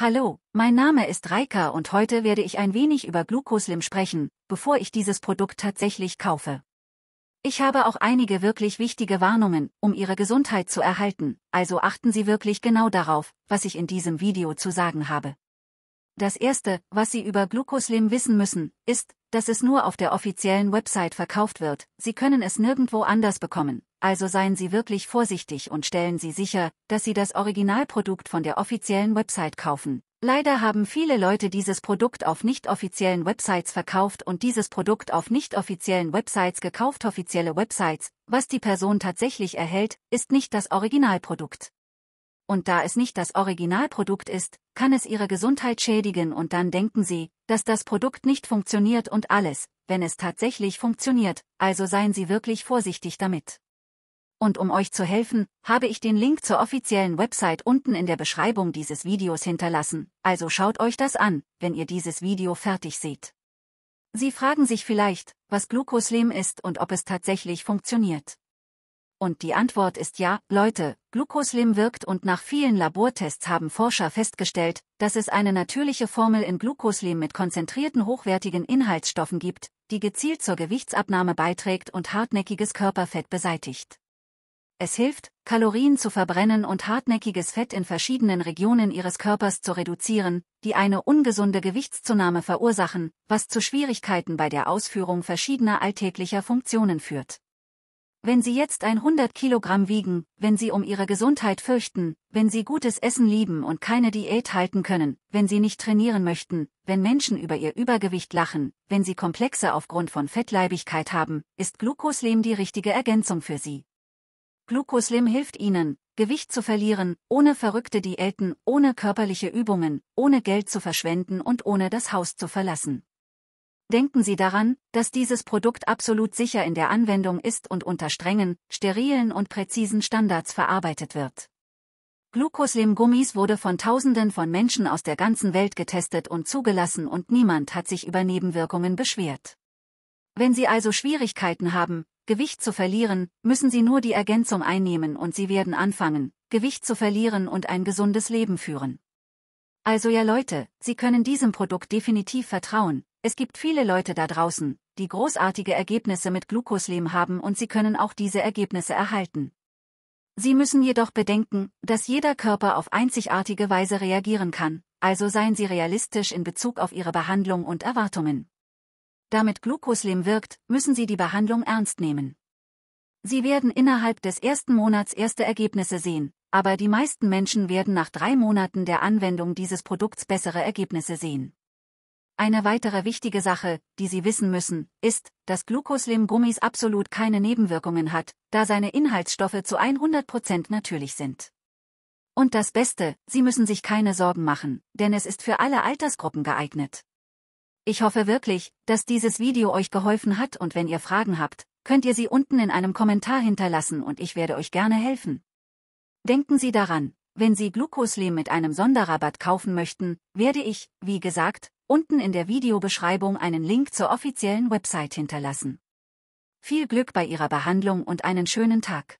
Hallo, mein Name ist Reika und heute werde ich ein wenig über Glucoslim sprechen, bevor ich dieses Produkt tatsächlich kaufe. Ich habe auch einige wirklich wichtige Warnungen, um Ihre Gesundheit zu erhalten, also achten Sie wirklich genau darauf, was ich in diesem Video zu sagen habe. Das erste, was Sie über Glucoslim wissen müssen, ist, dass es nur auf der offiziellen Website verkauft wird, Sie können es nirgendwo anders bekommen also seien Sie wirklich vorsichtig und stellen Sie sicher, dass Sie das Originalprodukt von der offiziellen Website kaufen. Leider haben viele Leute dieses Produkt auf nicht offiziellen Websites verkauft und dieses Produkt auf nicht offiziellen Websites gekauft. Offizielle Websites, was die Person tatsächlich erhält, ist nicht das Originalprodukt. Und da es nicht das Originalprodukt ist, kann es ihre Gesundheit schädigen und dann denken sie, dass das Produkt nicht funktioniert und alles, wenn es tatsächlich funktioniert, also seien sie wirklich vorsichtig damit. Und um euch zu helfen, habe ich den Link zur offiziellen Website unten in der Beschreibung dieses Videos hinterlassen, also schaut euch das an, wenn ihr dieses Video fertig seht. Sie fragen sich vielleicht, was Glucoslem ist und ob es tatsächlich funktioniert. Und die Antwort ist ja, Leute, Glucoslim wirkt und nach vielen Labortests haben Forscher festgestellt, dass es eine natürliche Formel in Glucoslim mit konzentrierten hochwertigen Inhaltsstoffen gibt, die gezielt zur Gewichtsabnahme beiträgt und hartnäckiges Körperfett beseitigt. Es hilft, Kalorien zu verbrennen und hartnäckiges Fett in verschiedenen Regionen ihres Körpers zu reduzieren, die eine ungesunde Gewichtszunahme verursachen, was zu Schwierigkeiten bei der Ausführung verschiedener alltäglicher Funktionen führt. Wenn Sie jetzt 100 Kilogramm wiegen, wenn Sie um Ihre Gesundheit fürchten, wenn Sie gutes Essen lieben und keine Diät halten können, wenn Sie nicht trainieren möchten, wenn Menschen über Ihr Übergewicht lachen, wenn Sie Komplexe aufgrund von Fettleibigkeit haben, ist Glucoslehm die richtige Ergänzung für Sie. Glucoslim hilft ihnen, Gewicht zu verlieren, ohne verrückte Diäten, ohne körperliche Übungen, ohne Geld zu verschwenden und ohne das Haus zu verlassen. Denken Sie daran, dass dieses Produkt absolut sicher in der Anwendung ist und unter strengen, sterilen und präzisen Standards verarbeitet wird. Glucoslim-Gummis wurde von Tausenden von Menschen aus der ganzen Welt getestet und zugelassen und niemand hat sich über Nebenwirkungen beschwert. Wenn Sie also Schwierigkeiten haben, Gewicht zu verlieren, müssen sie nur die Ergänzung einnehmen und sie werden anfangen, Gewicht zu verlieren und ein gesundes Leben führen. Also ja Leute, Sie können diesem Produkt definitiv vertrauen, es gibt viele Leute da draußen, die großartige Ergebnisse mit Glucoslehm haben und Sie können auch diese Ergebnisse erhalten. Sie müssen jedoch bedenken, dass jeder Körper auf einzigartige Weise reagieren kann, also seien Sie realistisch in Bezug auf Ihre Behandlung und Erwartungen. Damit Glucoslim wirkt, müssen Sie die Behandlung ernst nehmen. Sie werden innerhalb des ersten Monats erste Ergebnisse sehen, aber die meisten Menschen werden nach drei Monaten der Anwendung dieses Produkts bessere Ergebnisse sehen. Eine weitere wichtige Sache, die Sie wissen müssen, ist, dass Glucoslim-Gummis absolut keine Nebenwirkungen hat, da seine Inhaltsstoffe zu 100% natürlich sind. Und das Beste, Sie müssen sich keine Sorgen machen, denn es ist für alle Altersgruppen geeignet. Ich hoffe wirklich, dass dieses Video euch geholfen hat und wenn ihr Fragen habt, könnt ihr sie unten in einem Kommentar hinterlassen und ich werde euch gerne helfen. Denken Sie daran, wenn Sie Glucoslehm mit einem Sonderrabatt kaufen möchten, werde ich, wie gesagt, unten in der Videobeschreibung einen Link zur offiziellen Website hinterlassen. Viel Glück bei Ihrer Behandlung und einen schönen Tag.